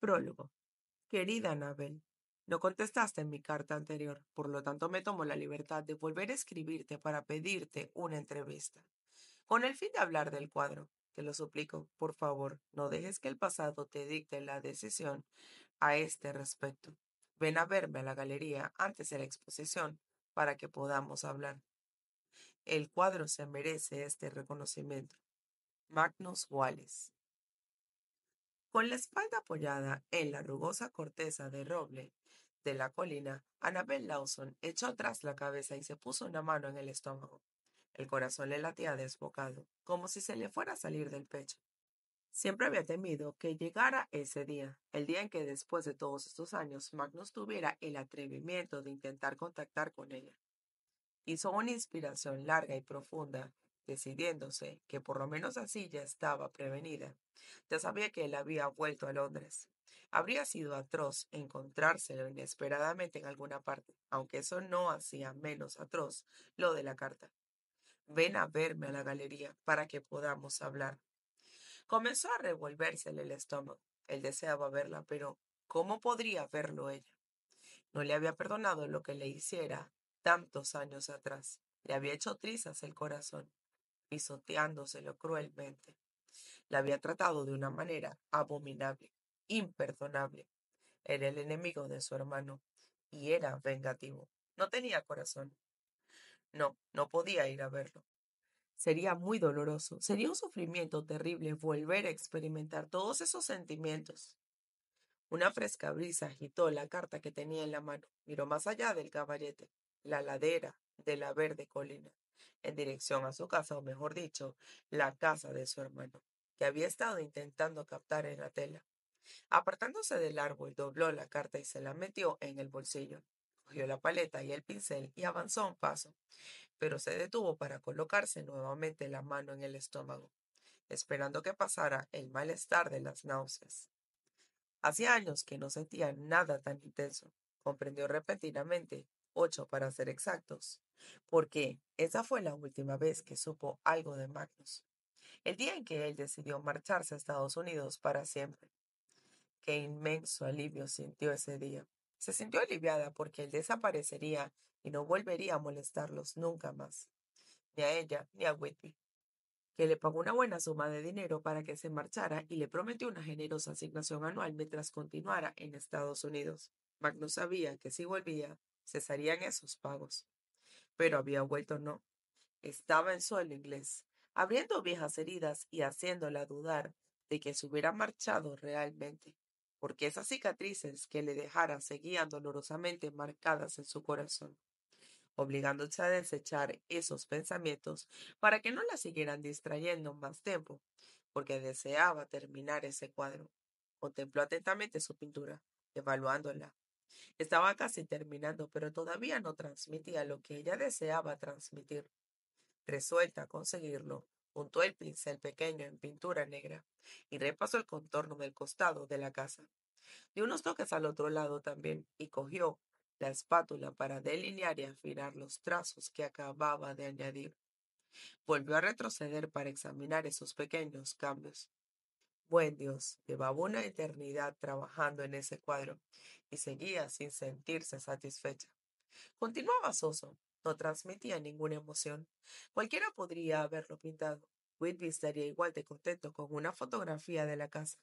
Prólogo. Querida Anabel, no contestaste en mi carta anterior, por lo tanto me tomo la libertad de volver a escribirte para pedirte una entrevista. Con el fin de hablar del cuadro, te lo suplico, por favor, no dejes que el pasado te dicte la decisión a este respecto. Ven a verme a la galería antes de la exposición para que podamos hablar. El cuadro se merece este reconocimiento. Magnus Wallace. Con la espalda apoyada en la rugosa corteza de roble de la colina, Annabel Lawson echó atrás la cabeza y se puso una mano en el estómago. El corazón le latía desbocado, como si se le fuera a salir del pecho. Siempre había temido que llegara ese día, el día en que después de todos estos años Magnus tuviera el atrevimiento de intentar contactar con ella. Hizo una inspiración larga y profunda decidiéndose que por lo menos así ya estaba prevenida. Ya sabía que él había vuelto a Londres. Habría sido atroz encontrárselo inesperadamente en alguna parte, aunque eso no hacía menos atroz lo de la carta. Ven a verme a la galería para que podamos hablar. Comenzó a revolvérsele el estómago. Él deseaba verla, pero ¿cómo podría verlo ella? No le había perdonado lo que le hiciera tantos años atrás. Le había hecho trizas el corazón pisoteándoselo cruelmente. La había tratado de una manera abominable, imperdonable. Era el enemigo de su hermano y era vengativo. No tenía corazón. No, no podía ir a verlo. Sería muy doloroso, sería un sufrimiento terrible volver a experimentar todos esos sentimientos. Una fresca brisa agitó la carta que tenía en la mano. Miró más allá del caballete, la ladera de la verde colina en dirección a su casa, o mejor dicho, la casa de su hermano, que había estado intentando captar en la tela. Apartándose del árbol, dobló la carta y se la metió en el bolsillo. Cogió la paleta y el pincel y avanzó un paso, pero se detuvo para colocarse nuevamente la mano en el estómago, esperando que pasara el malestar de las náuseas. Hacía años que no sentía nada tan intenso. Comprendió repentinamente, ocho para ser exactos, porque esa fue la última vez que supo algo de Magnus, el día en que él decidió marcharse a Estados Unidos para siempre. Qué inmenso alivio sintió ese día. Se sintió aliviada porque él desaparecería y no volvería a molestarlos nunca más, ni a ella ni a Whitby, que le pagó una buena suma de dinero para que se marchara y le prometió una generosa asignación anual mientras continuara en Estados Unidos. Magnus sabía que si volvía, cesarían esos pagos pero había vuelto no. Estaba en suelo inglés, abriendo viejas heridas y haciéndola dudar de que se hubiera marchado realmente, porque esas cicatrices que le dejara seguían dolorosamente marcadas en su corazón, obligándose a desechar esos pensamientos para que no la siguieran distrayendo más tiempo, porque deseaba terminar ese cuadro. Contempló atentamente su pintura, evaluándola, estaba casi terminando, pero todavía no transmitía lo que ella deseaba transmitir. Resuelta a conseguirlo, juntó el pincel pequeño en pintura negra y repasó el contorno del costado de la casa. de unos toques al otro lado también y cogió la espátula para delinear y afinar los trazos que acababa de añadir. Volvió a retroceder para examinar esos pequeños cambios. Buen Dios, llevaba una eternidad trabajando en ese cuadro y seguía sin sentirse satisfecha. Continuaba soso, no transmitía ninguna emoción. Cualquiera podría haberlo pintado. Whitby estaría igual de contento con una fotografía de la casa.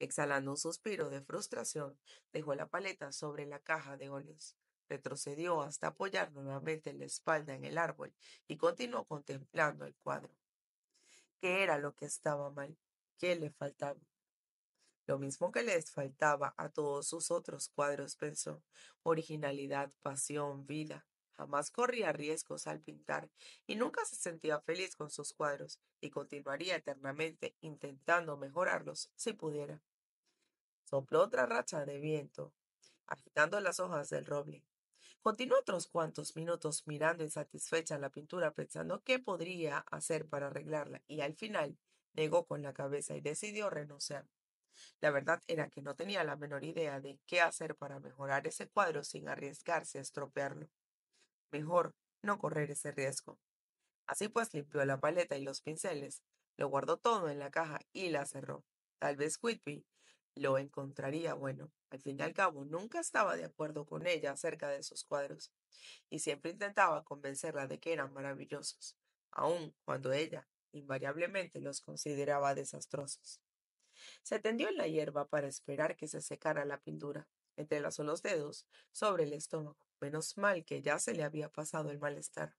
Exhalando un suspiro de frustración, dejó la paleta sobre la caja de óleos. Retrocedió hasta apoyar nuevamente la espalda en el árbol y continuó contemplando el cuadro. ¿Qué era lo que estaba mal? qué le faltaba. Lo mismo que les faltaba a todos sus otros cuadros, pensó. Originalidad, pasión, vida. Jamás corría riesgos al pintar y nunca se sentía feliz con sus cuadros y continuaría eternamente intentando mejorarlos si pudiera. Sopló otra racha de viento, agitando las hojas del roble. Continuó otros cuantos minutos mirando insatisfecha la pintura, pensando qué podría hacer para arreglarla, y al final negó con la cabeza y decidió renunciar. La verdad era que no tenía la menor idea de qué hacer para mejorar ese cuadro sin arriesgarse a estropearlo. Mejor no correr ese riesgo. Así pues limpió la paleta y los pinceles, lo guardó todo en la caja y la cerró. Tal vez Whitby lo encontraría bueno. Al fin y al cabo, nunca estaba de acuerdo con ella acerca de esos cuadros, y siempre intentaba convencerla de que eran maravillosos, aun cuando ella invariablemente los consideraba desastrosos. Se tendió en la hierba para esperar que se secara la pintura. Entrelazó los dedos sobre el estómago, menos mal que ya se le había pasado el malestar,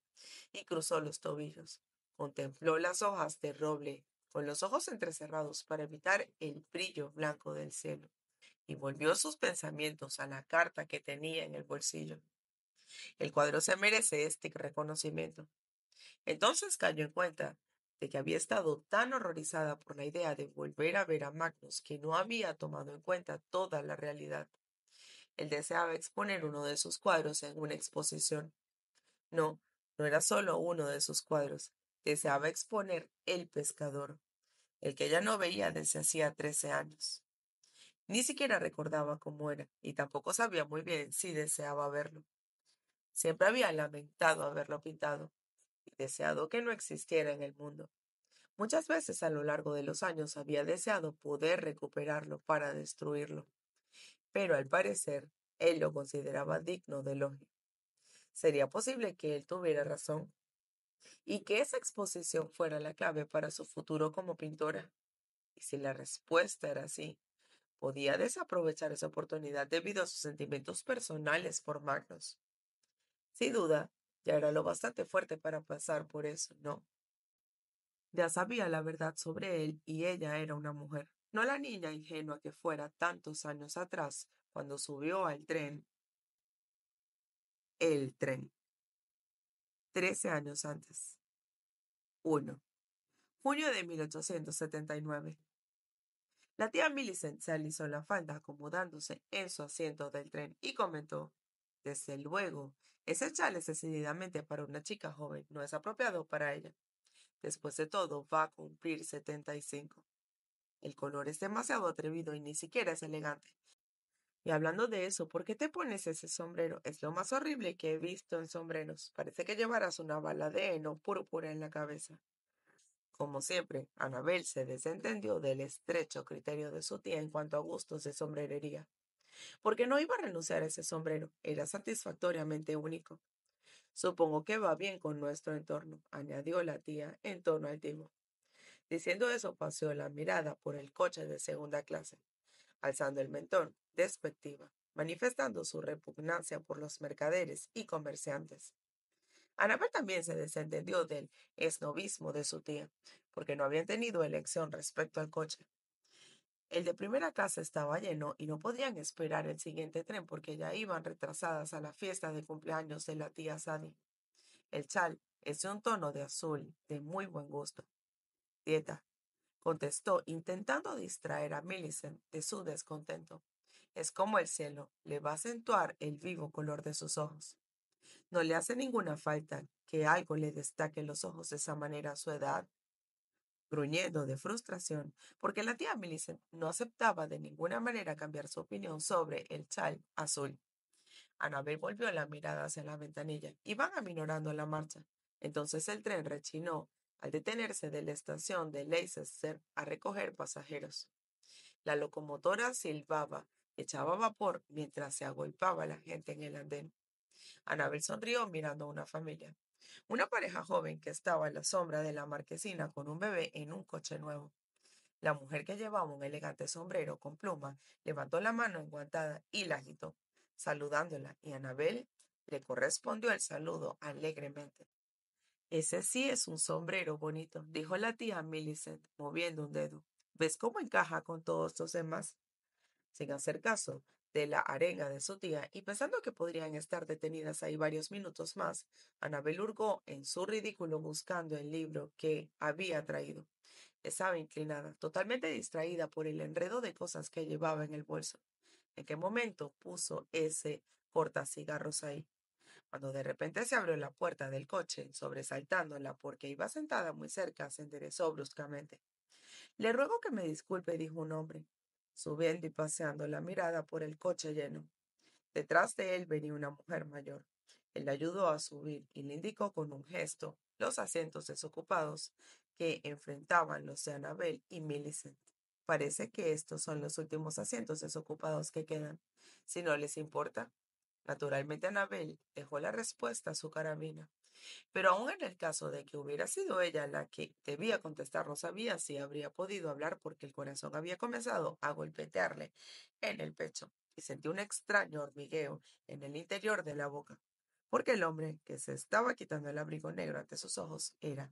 y cruzó los tobillos. Contempló las hojas de roble con los ojos entrecerrados para evitar el brillo blanco del cielo, y volvió sus pensamientos a la carta que tenía en el bolsillo. El cuadro se merece este reconocimiento. Entonces cayó en cuenta que había estado tan horrorizada por la idea de volver a ver a Magnus que no había tomado en cuenta toda la realidad. Él deseaba exponer uno de sus cuadros en una exposición. No, no era solo uno de sus cuadros, deseaba exponer El pescador, el que ya no veía desde hacía trece años. Ni siquiera recordaba cómo era, y tampoco sabía muy bien si deseaba verlo. Siempre había lamentado haberlo pintado, deseado que no existiera en el mundo. Muchas veces a lo largo de los años había deseado poder recuperarlo para destruirlo, pero al parecer él lo consideraba digno de elogio. ¿Sería posible que él tuviera razón? ¿Y que esa exposición fuera la clave para su futuro como pintora? Y si la respuesta era así, podía desaprovechar esa oportunidad debido a sus sentimientos personales por Magnus. Sin duda, ya era lo bastante fuerte para pasar por eso, ¿no? Ya sabía la verdad sobre él y ella era una mujer, no la niña ingenua que fuera tantos años atrás cuando subió al tren. El tren. Trece años antes. 1. Junio de 1879. La tía Millicent se alisó la falda acomodándose en su asiento del tren y comentó desde luego, ese chale decididamente para una chica joven no es apropiado para ella. Después de todo, va a cumplir 75. El color es demasiado atrevido y ni siquiera es elegante. Y hablando de eso, ¿por qué te pones ese sombrero? Es lo más horrible que he visto en sombreros. Parece que llevarás una bala de heno púrpura en la cabeza. Como siempre, Anabel se desentendió del estrecho criterio de su tía en cuanto a gustos de sombrerería porque no iba a renunciar a ese sombrero, era satisfactoriamente único. Supongo que va bien con nuestro entorno, añadió la tía en tono altivo. Diciendo eso, paseó la mirada por el coche de segunda clase, alzando el mentón, despectiva, manifestando su repugnancia por los mercaderes y comerciantes. Anabel también se desentendió del esnovismo de su tía, porque no habían tenido elección respecto al coche, el de primera clase estaba lleno y no podían esperar el siguiente tren porque ya iban retrasadas a la fiesta de cumpleaños de la tía Sadie. El chal es de un tono de azul de muy buen gusto. Dieta contestó intentando distraer a Millicent de su descontento. Es como el cielo, le va a acentuar el vivo color de sus ojos. No le hace ninguna falta que algo le destaque los ojos de esa manera a su edad, gruñendo de frustración porque la tía Millicent no aceptaba de ninguna manera cambiar su opinión sobre el chal azul. Anabel volvió la mirada hacia la ventanilla. van aminorando la marcha. Entonces el tren rechinó al detenerse de la estación de Leicester a recoger pasajeros. La locomotora silbaba, echaba vapor mientras se agolpaba la gente en el andén. Anabel sonrió mirando a una familia. Una pareja joven que estaba en la sombra de la marquesina con un bebé en un coche nuevo. La mujer que llevaba un elegante sombrero con pluma levantó la mano enguantada y la agitó, saludándola, y Anabel le correspondió el saludo alegremente. Ese sí es un sombrero bonito, dijo la tía Millicent, moviendo un dedo. ¿Ves cómo encaja con todos los demás? Sin hacer caso, de la arenga de su tía y pensando que podrían estar detenidas ahí varios minutos más, Anabel urgó en su ridículo buscando el libro que había traído. Estaba inclinada, totalmente distraída por el enredo de cosas que llevaba en el bolso. ¿En qué momento puso ese cortacigarros ahí? Cuando de repente se abrió la puerta del coche, sobresaltándola porque iba sentada muy cerca, se enderezó bruscamente. Le ruego que me disculpe, dijo un hombre subiendo y paseando la mirada por el coche lleno. Detrás de él venía una mujer mayor. Él la ayudó a subir y le indicó con un gesto los asientos desocupados que enfrentaban los de Anabel y Millicent. Parece que estos son los últimos asientos desocupados que quedan. Si no les importa, Naturalmente Anabel dejó la respuesta a su carabina, pero aun en el caso de que hubiera sido ella la que debía contestar, no sabía si habría podido hablar porque el corazón había comenzado a golpetearle en el pecho y sentí un extraño hormigueo en el interior de la boca, porque el hombre que se estaba quitando el abrigo negro ante sus ojos era,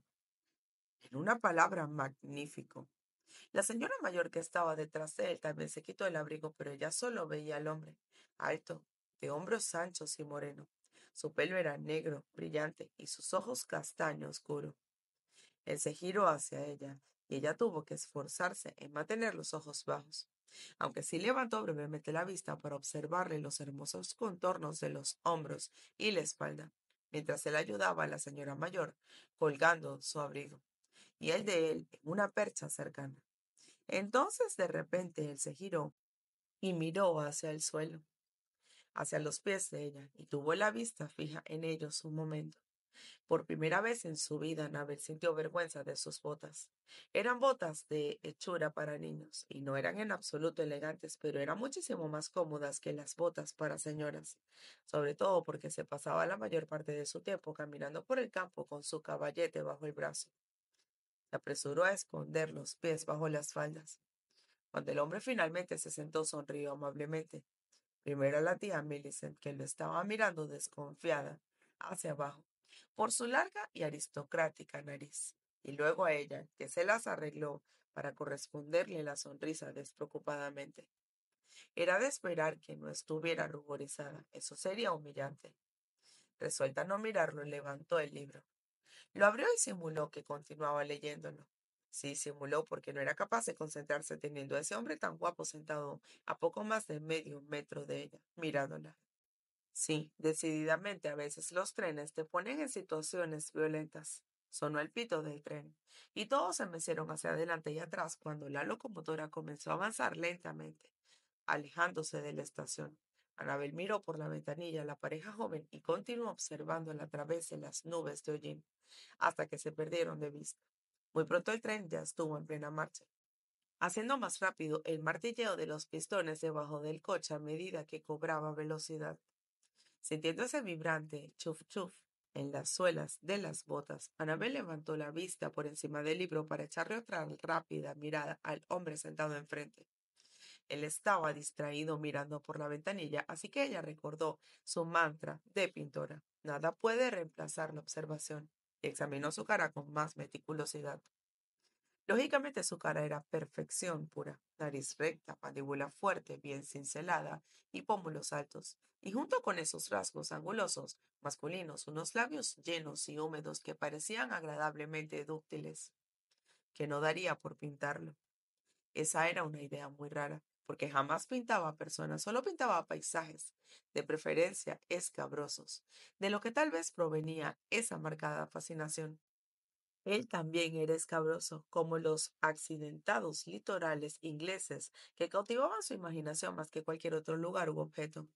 en una palabra, magnífico. La señora mayor que estaba detrás de él también se quitó el abrigo, pero ella solo veía al hombre, alto, de hombros anchos y moreno. Su pelo era negro, brillante, y sus ojos castaño oscuro. Él se giró hacia ella, y ella tuvo que esforzarse en mantener los ojos bajos, aunque sí levantó brevemente la vista para observarle los hermosos contornos de los hombros y la espalda, mientras él ayudaba a la señora mayor colgando su abrigo, y el de él en una percha cercana. Entonces de repente él se giró y miró hacia el suelo hacia los pies de ella y tuvo la vista fija en ellos un momento. Por primera vez en su vida, Nabel sintió vergüenza de sus botas. Eran botas de hechura para niños y no eran en absoluto elegantes, pero eran muchísimo más cómodas que las botas para señoras, sobre todo porque se pasaba la mayor parte de su tiempo caminando por el campo con su caballete bajo el brazo. Se apresuró a esconder los pies bajo las faldas. Cuando el hombre finalmente se sentó, sonrió amablemente Primero la tía Millicent, que lo estaba mirando desconfiada hacia abajo por su larga y aristocrática nariz, y luego a ella, que se las arregló para corresponderle la sonrisa despreocupadamente. Era de esperar que no estuviera ruborizada, eso sería humillante. Resuelta a no mirarlo, levantó el libro. Lo abrió y simuló que continuaba leyéndolo. Sí, simuló porque no era capaz de concentrarse teniendo a ese hombre tan guapo sentado a poco más de medio metro de ella, mirándola. Sí, decididamente a veces los trenes te ponen en situaciones violentas. Sonó el pito del tren, y todos se mecieron hacia adelante y atrás cuando la locomotora comenzó a avanzar lentamente, alejándose de la estación. Anabel miró por la ventanilla a la pareja joven y continuó observándola a través de las nubes de hollín, hasta que se perdieron de vista. Muy pronto el tren ya estuvo en plena marcha. Haciendo más rápido el martilleo de los pistones debajo del coche a medida que cobraba velocidad. Sintiéndose vibrante, chuf chuf, en las suelas de las botas, Anabel levantó la vista por encima del libro para echarle otra rápida mirada al hombre sentado enfrente. Él estaba distraído mirando por la ventanilla, así que ella recordó su mantra de pintora. Nada puede reemplazar la observación examinó su cara con más meticulosidad. Lógicamente su cara era perfección pura, nariz recta, mandíbula fuerte, bien cincelada y pómulos altos, y junto con esos rasgos angulosos masculinos, unos labios llenos y húmedos que parecían agradablemente dúctiles, que no daría por pintarlo. Esa era una idea muy rara, porque jamás pintaba personas, solo pintaba paisajes, de preferencia escabrosos, de lo que tal vez provenía esa marcada fascinación. Él también era escabroso, como los accidentados litorales ingleses que cautivaban su imaginación más que cualquier otro lugar u objeto.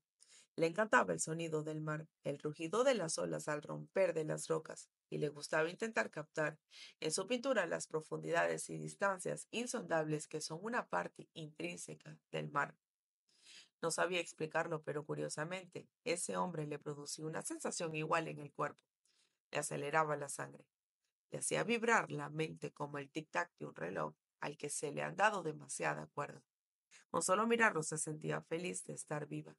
Le encantaba el sonido del mar, el rugido de las olas al romper de las rocas, y le gustaba intentar captar en su pintura las profundidades y distancias insondables que son una parte intrínseca del mar. No sabía explicarlo, pero curiosamente, ese hombre le producía una sensación igual en el cuerpo. Le aceleraba la sangre. Le hacía vibrar la mente como el tic-tac de un reloj al que se le han dado demasiada cuerda. Con solo mirarlo se sentía feliz de estar viva,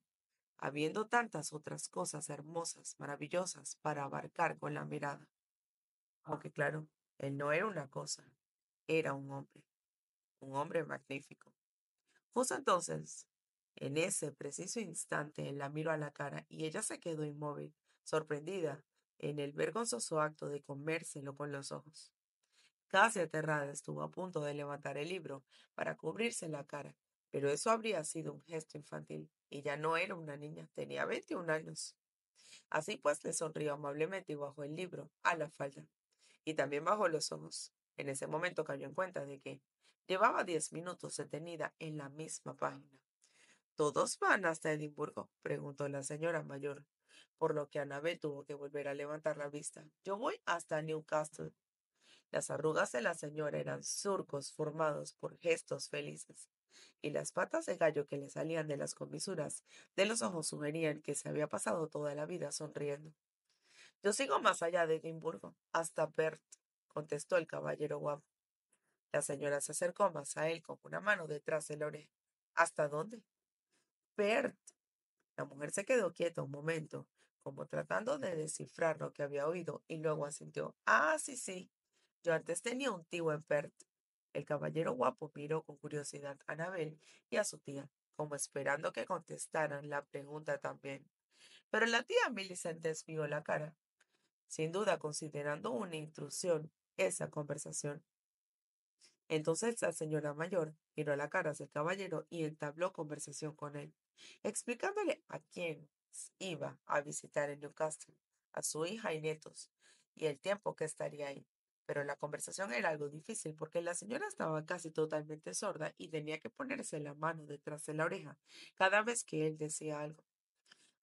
habiendo tantas otras cosas hermosas, maravillosas, para abarcar con la mirada. Aunque claro, él no era una cosa, era un hombre, un hombre magnífico. Justo entonces, en ese preciso instante, él la miró a la cara y ella se quedó inmóvil, sorprendida, en el vergonzoso acto de comérselo con los ojos. Casi aterrada estuvo a punto de levantar el libro para cubrirse la cara, pero eso habría sido un gesto infantil. ella no era una niña, tenía 21 años. Así pues le sonrió amablemente y bajó el libro a la falda y también bajó los ojos. En ese momento cayó en cuenta de que llevaba diez minutos detenida en la misma página. ¿Todos van hasta Edimburgo? preguntó la señora mayor, por lo que Anabel tuvo que volver a levantar la vista. Yo voy hasta Newcastle. Las arrugas de la señora eran surcos formados por gestos felices, y las patas de gallo que le salían de las comisuras de los ojos sugerían que se había pasado toda la vida sonriendo. Yo sigo más allá de Edimburgo, hasta Perth, contestó el caballero guapo. La señora se acercó más a él con una mano detrás de la oreja. ¿Hasta dónde? Perth. La mujer se quedó quieta un momento, como tratando de descifrar lo que había oído, y luego asintió. Ah, sí, sí. Yo antes tenía un tío en Perth. El caballero guapo miró con curiosidad a Anabel y a su tía, como esperando que contestaran la pregunta también. Pero la tía Millicent desvió la cara sin duda considerando una intrusión esa conversación. Entonces la señora mayor miró la cara del caballero y entabló conversación con él, explicándole a quién iba a visitar en Newcastle, a su hija y nietos, y el tiempo que estaría ahí. Pero la conversación era algo difícil porque la señora estaba casi totalmente sorda y tenía que ponerse la mano detrás de la oreja cada vez que él decía algo.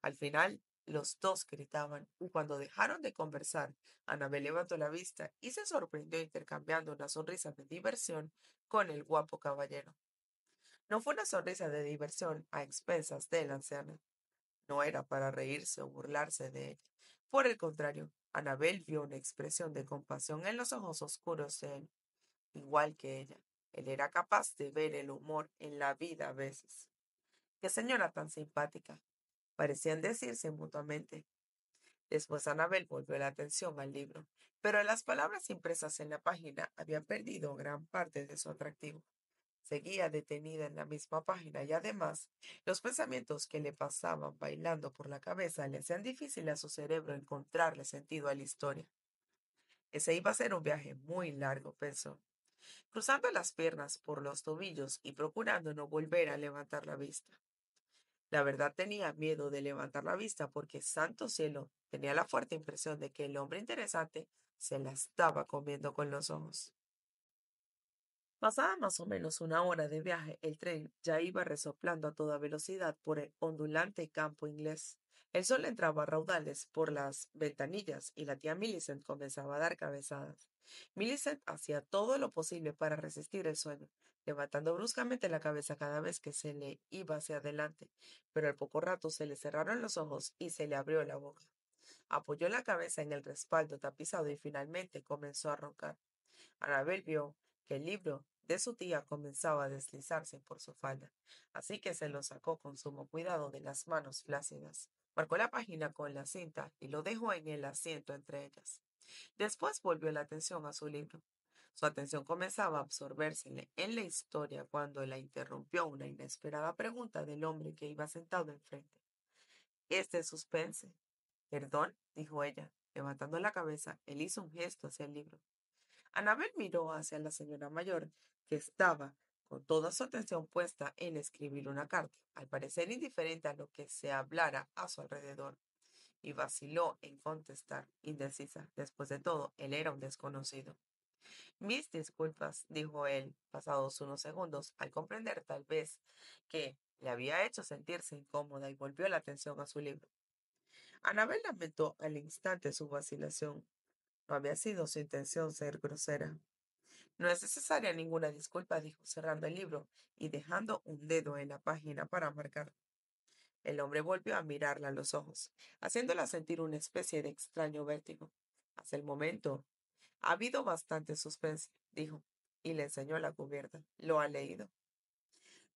Al final, los dos gritaban. y Cuando dejaron de conversar, Anabel levantó la vista y se sorprendió intercambiando una sonrisa de diversión con el guapo caballero. No fue una sonrisa de diversión a expensas de la anciana. No era para reírse o burlarse de él. Por el contrario, Anabel vio una expresión de compasión en los ojos oscuros de él, igual que ella. Él era capaz de ver el humor en la vida a veces. Qué señora tan simpática, parecían decirse mutuamente. Después Anabel volvió la atención al libro, pero las palabras impresas en la página habían perdido gran parte de su atractivo. Seguía detenida en la misma página y además los pensamientos que le pasaban bailando por la cabeza le hacían difícil a su cerebro encontrarle sentido a la historia. Ese iba a ser un viaje muy largo, pensó, cruzando las piernas por los tobillos y procurando no volver a levantar la vista. La verdad tenía miedo de levantar la vista porque, santo cielo, tenía la fuerte impresión de que el hombre interesante se la estaba comiendo con los ojos. Pasada más o menos una hora de viaje, el tren ya iba resoplando a toda velocidad por el ondulante campo inglés. El sol entraba a raudales por las ventanillas y la tía Millicent comenzaba a dar cabezadas. Millicent hacía todo lo posible para resistir el sueño, levantando bruscamente la cabeza cada vez que se le iba hacia adelante, pero al poco rato se le cerraron los ojos y se le abrió la boca. Apoyó la cabeza en el respaldo tapizado y finalmente comenzó a roncar. Anabel vio que el libro de su tía comenzaba a deslizarse por su falda, así que se lo sacó con sumo cuidado de las manos flácidas. Marcó la página con la cinta y lo dejó en el asiento entre ellas. Después volvió la atención a su libro. Su atención comenzaba a absorbérsele en la historia cuando la interrumpió una inesperada pregunta del hombre que iba sentado enfrente. Este suspense. Perdón, dijo ella. Levantando la cabeza, él hizo un gesto hacia el libro. Anabel miró hacia la señora mayor, que estaba con toda su atención puesta en escribir una carta, al parecer indiferente a lo que se hablara a su alrededor, y vaciló en contestar, indecisa. Después de todo, él era un desconocido. Mis disculpas, dijo él, pasados unos segundos, al comprender tal vez que le había hecho sentirse incómoda y volvió la atención a su libro. Anabel lamentó al instante su vacilación. No había sido su intención ser grosera, no es necesaria ninguna disculpa, dijo cerrando el libro y dejando un dedo en la página para marcar. El hombre volvió a mirarla a los ojos, haciéndola sentir una especie de extraño vértigo. Hasta el momento ha habido bastante suspense, dijo, y le enseñó la cubierta. Lo ha leído.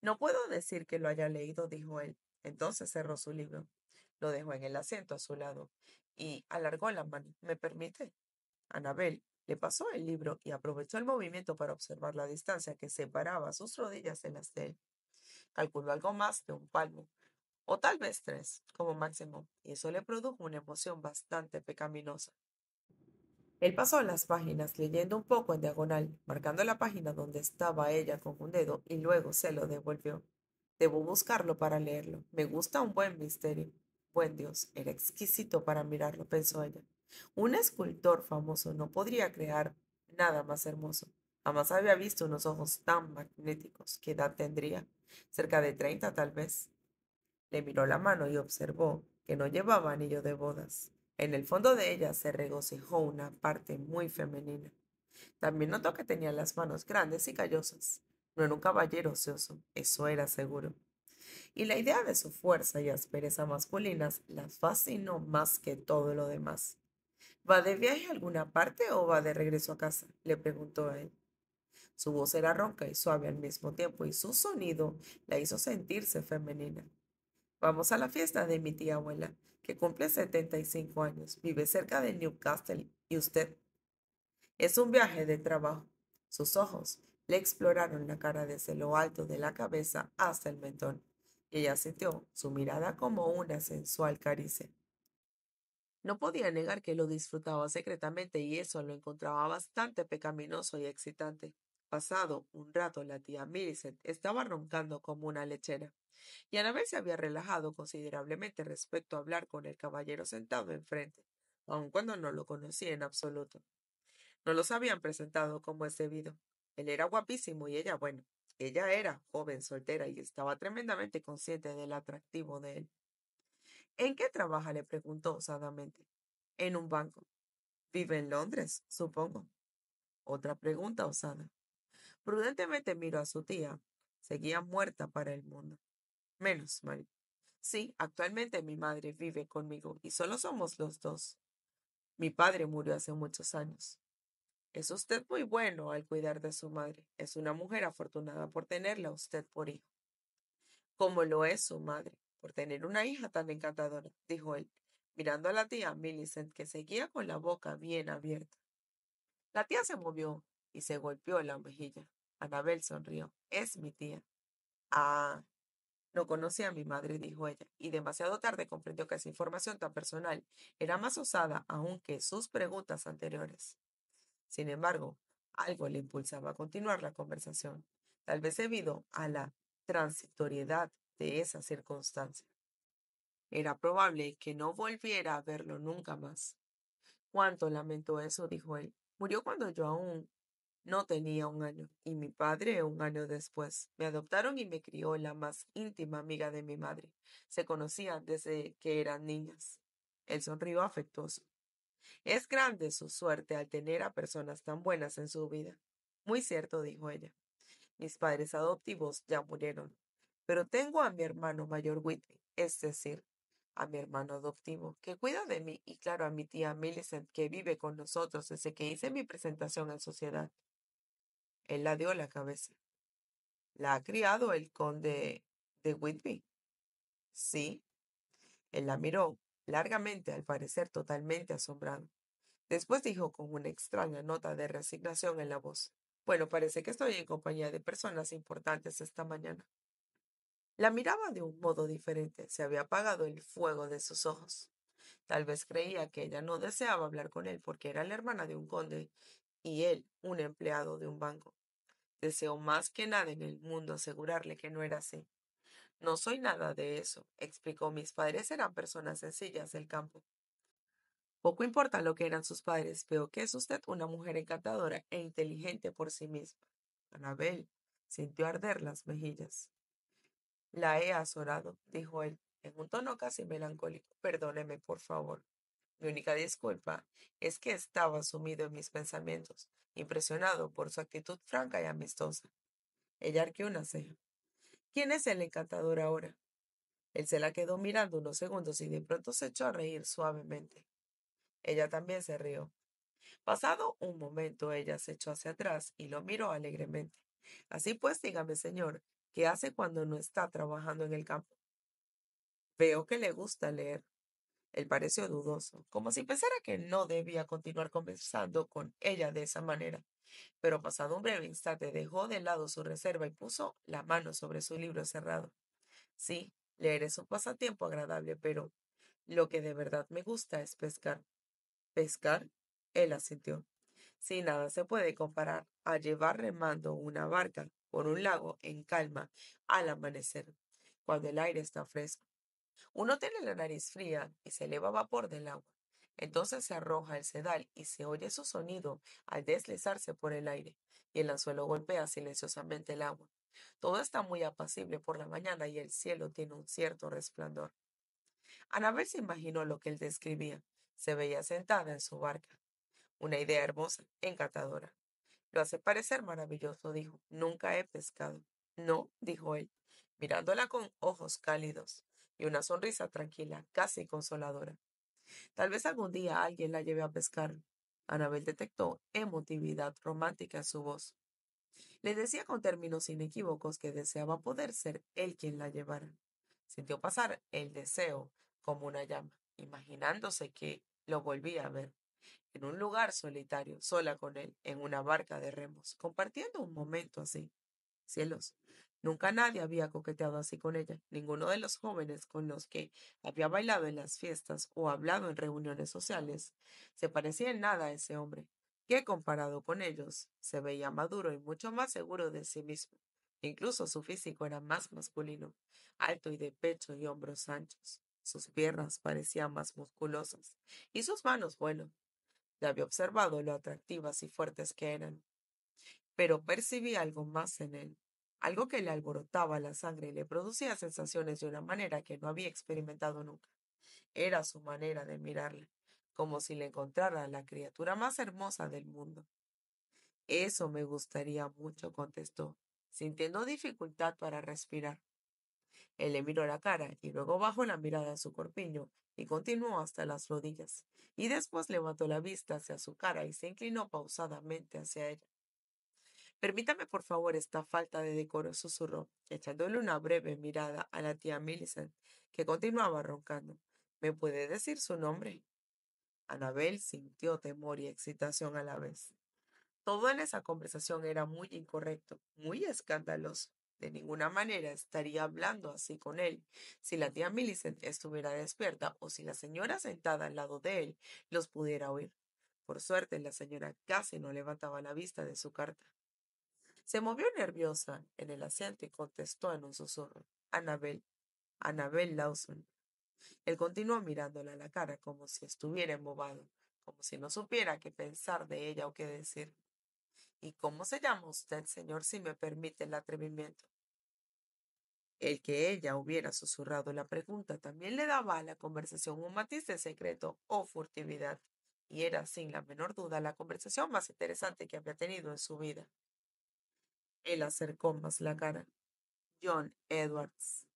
No puedo decir que lo haya leído, dijo él. Entonces cerró su libro, lo dejó en el asiento a su lado y alargó la mano. ¿Me permite? Anabel le pasó el libro y aprovechó el movimiento para observar la distancia que separaba sus rodillas de las de Calculó algo más de un palmo, o tal vez tres, como máximo, y eso le produjo una emoción bastante pecaminosa. Él pasó las páginas leyendo un poco en diagonal, marcando la página donde estaba ella con un dedo y luego se lo devolvió. Debo buscarlo para leerlo. Me gusta un buen misterio. Buen Dios, era exquisito para mirarlo, pensó ella. Un escultor famoso no podría crear nada más hermoso. Jamás había visto unos ojos tan magnéticos. ¿Qué edad tendría? Cerca de treinta, tal vez. Le miró la mano y observó que no llevaba anillo de bodas. En el fondo de ella se regocijó una parte muy femenina. También notó que tenía las manos grandes y callosas. No era un caballero ocioso, eso era seguro. Y la idea de su fuerza y aspereza masculinas la fascinó más que todo lo demás. ¿Va de viaje a alguna parte o va de regreso a casa? le preguntó a él. Su voz era ronca y suave al mismo tiempo y su sonido la hizo sentirse femenina. Vamos a la fiesta de mi tía abuela, que cumple 75 años, vive cerca de Newcastle y usted. Es un viaje de trabajo. Sus ojos le exploraron la cara desde lo alto de la cabeza hasta el mentón y ella sintió su mirada como una sensual caricia. No podía negar que lo disfrutaba secretamente y eso lo encontraba bastante pecaminoso y excitante. Pasado un rato, la tía Millicent estaba roncando como una lechera, y a la vez se había relajado considerablemente respecto a hablar con el caballero sentado enfrente, aun cuando no lo conocía en absoluto. No los habían presentado como es debido. Él era guapísimo y ella, bueno, ella era joven, soltera y estaba tremendamente consciente del atractivo de él. ¿En qué trabaja? le preguntó osadamente. En un banco. Vive en Londres, supongo. Otra pregunta osada. Prudentemente miró a su tía. Seguía muerta para el mundo. Menos mal. Sí, actualmente mi madre vive conmigo y solo somos los dos. Mi padre murió hace muchos años. Es usted muy bueno al cuidar de su madre. Es una mujer afortunada por tenerla usted por hijo. Como lo es su madre tener una hija tan encantadora, dijo él, mirando a la tía Millicent que seguía con la boca bien abierta. La tía se movió y se golpeó la mejilla. Anabel sonrió. Es mi tía. Ah, no conocía a mi madre, dijo ella, y demasiado tarde comprendió que esa información tan personal era más osada aún que sus preguntas anteriores. Sin embargo, algo le impulsaba a continuar la conversación, tal vez debido a la transitoriedad de esa circunstancia. Era probable que no volviera a verlo nunca más. Cuánto lamento eso, dijo él. Murió cuando yo aún no tenía un año, y mi padre un año después. Me adoptaron y me crió la más íntima amiga de mi madre. Se conocían desde que eran niñas. Él sonrió afectuoso. Es grande su suerte al tener a personas tan buenas en su vida. Muy cierto, dijo ella. Mis padres adoptivos ya murieron pero tengo a mi hermano mayor Whitby, es decir, a mi hermano adoptivo, que cuida de mí y claro a mi tía Millicent, que vive con nosotros desde que hice mi presentación en sociedad. Él la dio la cabeza. La ha criado el conde de Whitby. Sí. Él la miró largamente, al parecer totalmente asombrado. Después dijo con una extraña nota de resignación en la voz. Bueno, parece que estoy en compañía de personas importantes esta mañana. La miraba de un modo diferente, se había apagado el fuego de sus ojos. Tal vez creía que ella no deseaba hablar con él porque era la hermana de un conde y él un empleado de un banco. Deseó más que nada en el mundo asegurarle que no era así. No soy nada de eso, explicó. Mis padres eran personas sencillas del campo. Poco importa lo que eran sus padres, veo que es usted una mujer encantadora e inteligente por sí misma. Anabel sintió arder las mejillas. La he azorado, dijo él, en un tono casi melancólico. Perdóneme, por favor. Mi única disculpa es que estaba sumido en mis pensamientos, impresionado por su actitud franca y amistosa. Ella arqueó una ceja. ¿Quién es el encantador ahora? Él se la quedó mirando unos segundos y de pronto se echó a reír suavemente. Ella también se rió. Pasado un momento, ella se echó hacia atrás y lo miró alegremente. Así pues, dígame, señor, ¿Qué hace cuando no está trabajando en el campo? Veo que le gusta leer. Él pareció dudoso, como si pensara que no debía continuar conversando con ella de esa manera. Pero pasado un breve instante dejó de lado su reserva y puso la mano sobre su libro cerrado. Sí, leer es un pasatiempo agradable, pero lo que de verdad me gusta es pescar. ¿Pescar? Él asintió. Si nada se puede comparar a llevar remando una barca por un lago en calma al amanecer, cuando el aire está fresco. Uno tiene la nariz fría y se eleva vapor del agua. Entonces se arroja el sedal y se oye su sonido al deslizarse por el aire, y el anzuelo golpea silenciosamente el agua. Todo está muy apacible por la mañana y el cielo tiene un cierto resplandor. Anabel se imaginó lo que él describía. Se veía sentada en su barca. Una idea hermosa, encantadora. Lo hace parecer maravilloso, dijo. Nunca he pescado. No, dijo él, mirándola con ojos cálidos y una sonrisa tranquila, casi consoladora. Tal vez algún día alguien la lleve a pescar. Anabel detectó emotividad romántica en su voz. Le decía con términos inequívocos que deseaba poder ser él quien la llevara. Sintió pasar el deseo como una llama, imaginándose que lo volvía a ver en un lugar solitario, sola con él, en una barca de remos, compartiendo un momento así. Cielos, nunca nadie había coqueteado así con ella, ninguno de los jóvenes con los que había bailado en las fiestas o hablado en reuniones sociales se parecía en nada a ese hombre, que comparado con ellos se veía maduro y mucho más seguro de sí mismo. Incluso su físico era más masculino, alto y de pecho y hombros anchos. Sus piernas parecían más musculosas y sus manos, bueno, ya había observado lo atractivas y fuertes que eran. Pero percibí algo más en él, algo que le alborotaba la sangre y le producía sensaciones de una manera que no había experimentado nunca. Era su manera de mirarla, como si le encontrara la criatura más hermosa del mundo. Eso me gustaría mucho, contestó, sintiendo dificultad para respirar. Él le miró la cara y luego bajó la mirada a su corpiño y continuó hasta las rodillas, y después levantó la vista hacia su cara y se inclinó pausadamente hacia ella. Permítame, por favor, esta falta de decoro, susurró, echándole una breve mirada a la tía Millicent, que continuaba roncando. ¿Me puede decir su nombre? Anabel sintió temor y excitación a la vez. Todo en esa conversación era muy incorrecto, muy escandaloso. De ninguna manera estaría hablando así con él. Si la tía Millicent estuviera despierta o si la señora sentada al lado de él los pudiera oír. Por suerte, la señora casi no levantaba la vista de su carta. Se movió nerviosa en el asiento y contestó en un susurro. Anabel, Anabel Lawson. Él continuó mirándola a la cara como si estuviera embobado, como si no supiera qué pensar de ella o qué decir. ¿Y cómo se llama usted, señor, si me permite el atrevimiento? El que ella hubiera susurrado la pregunta también le daba a la conversación un matiz de secreto o furtividad, y era sin la menor duda la conversación más interesante que había tenido en su vida. Él acercó más la cara. John Edwards.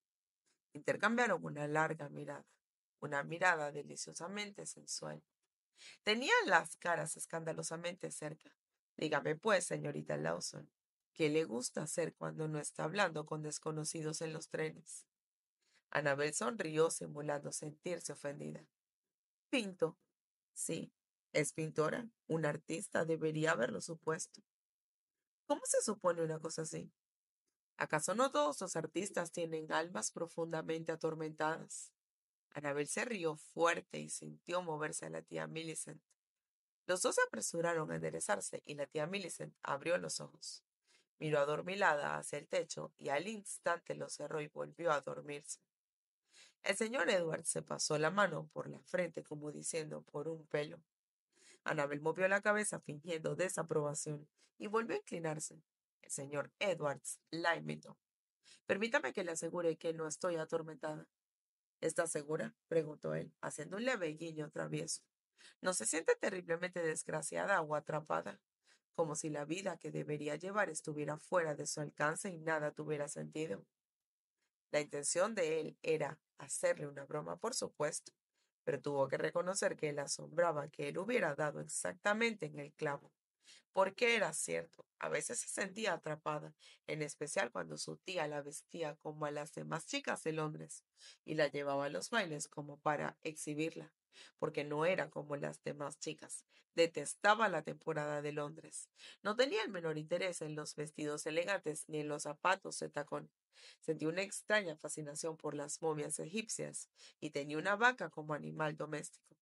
Intercambiaron una larga mirada, una mirada deliciosamente sensual. Tenían las caras escandalosamente cerca, Dígame pues, señorita Lawson, ¿qué le gusta hacer cuando no está hablando con desconocidos en los trenes? Anabel sonrió simulando sentirse ofendida. Pinto. Sí, es pintora. Un artista debería haberlo supuesto. ¿Cómo se supone una cosa así? ¿Acaso no todos los artistas tienen almas profundamente atormentadas? Anabel se rió fuerte y sintió moverse a la tía Millicent los dos se apresuraron a enderezarse y la tía Millicent abrió los ojos. Miró adormilada hacia el techo y al instante lo cerró y volvió a dormirse. El señor Edwards se pasó la mano por la frente como diciendo por un pelo. Anabel movió la cabeza fingiendo desaprobación y volvió a inclinarse. El señor Edwards la imitó. Permítame que le asegure que no estoy atormentada. ¿Estás segura? preguntó él, haciendo un leve guiño travieso. No se siente terriblemente desgraciada o atrapada, como si la vida que debería llevar estuviera fuera de su alcance y nada tuviera sentido. La intención de él era hacerle una broma, por supuesto, pero tuvo que reconocer que él asombraba que él hubiera dado exactamente en el clavo. Porque era cierto, a veces se sentía atrapada, en especial cuando su tía la vestía como a las demás chicas de Londres y la llevaba a los bailes como para exhibirla porque no era como las demás chicas. Detestaba la temporada de Londres. No tenía el menor interés en los vestidos elegantes ni en los zapatos de tacón. sentía una extraña fascinación por las momias egipcias y tenía una vaca como animal doméstico.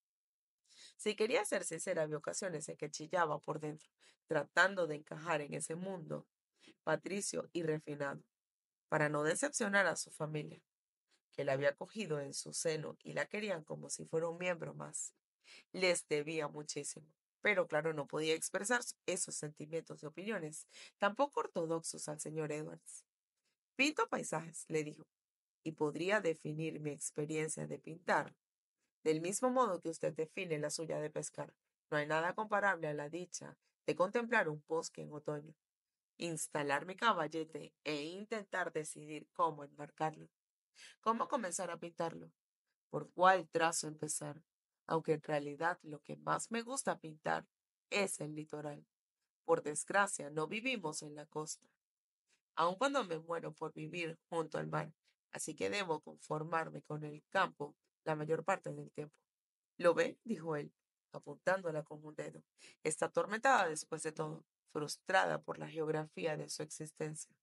Si quería ser sincera, había ocasiones en que chillaba por dentro, tratando de encajar en ese mundo patricio y refinado, para no decepcionar a su familia que la había cogido en su seno y la querían como si fuera un miembro más. Les debía muchísimo, pero claro, no podía expresar esos sentimientos y opiniones, tampoco ortodoxos al señor Edwards. Pinto paisajes, le dijo, y podría definir mi experiencia de pintar del mismo modo que usted define la suya de pescar. No hay nada comparable a la dicha de contemplar un bosque en otoño, instalar mi caballete e intentar decidir cómo enmarcarlo. ¿Cómo comenzar a pintarlo? ¿Por cuál trazo empezar? Aunque en realidad lo que más me gusta pintar es el litoral. Por desgracia, no vivimos en la costa. Aun cuando me muero por vivir junto al mar, así que debo conformarme con el campo la mayor parte del tiempo. ¿Lo ve? dijo él, apuntándola con un dedo. Está atormentada después de todo, frustrada por la geografía de su existencia.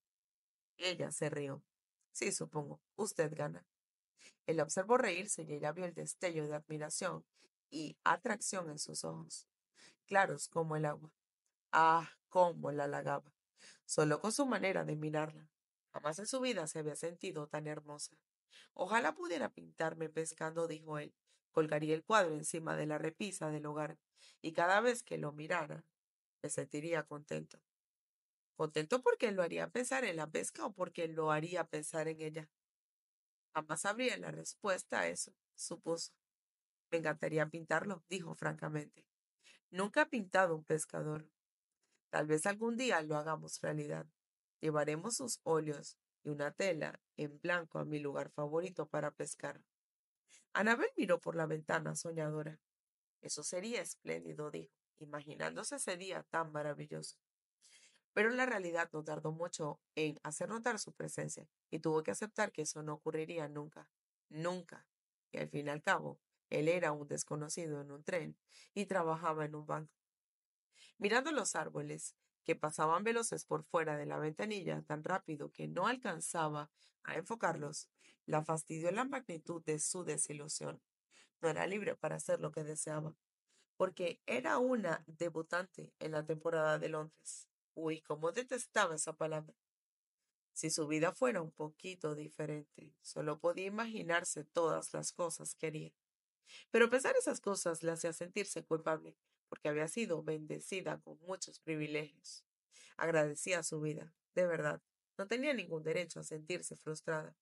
Ella se rió. Sí, supongo, usted gana. Él observó reírse y ella vio el destello de admiración y atracción en sus ojos, claros como el agua. Ah, cómo la halagaba, solo con su manera de mirarla. Jamás en su vida se había sentido tan hermosa. Ojalá pudiera pintarme pescando, dijo él. Colgaría el cuadro encima de la repisa del hogar, y cada vez que lo mirara, me sentiría contento. Contento porque lo haría pensar en la pesca o porque lo haría pensar en ella. Jamás habría la respuesta a eso, supuso. Me encantaría pintarlo, dijo francamente. Nunca ha pintado un pescador. Tal vez algún día lo hagamos realidad. Llevaremos sus óleos y una tela en blanco a mi lugar favorito para pescar. Anabel miró por la ventana soñadora. Eso sería espléndido, dijo, imaginándose ese día tan maravilloso. Pero la realidad no tardó mucho en hacer notar su presencia y tuvo que aceptar que eso no ocurriría nunca, nunca. Y al fin y al cabo, él era un desconocido en un tren y trabajaba en un banco. Mirando los árboles, que pasaban veloces por fuera de la ventanilla tan rápido que no alcanzaba a enfocarlos, la fastidió la magnitud de su desilusión. No era libre para hacer lo que deseaba, porque era una debutante en la temporada de Londres. Uy, cómo detestaba esa palabra. Si su vida fuera un poquito diferente, solo podía imaginarse todas las cosas que haría. Pero pensar esas cosas le hacía sentirse culpable, porque había sido bendecida con muchos privilegios. Agradecía su vida, de verdad. No tenía ningún derecho a sentirse frustrada.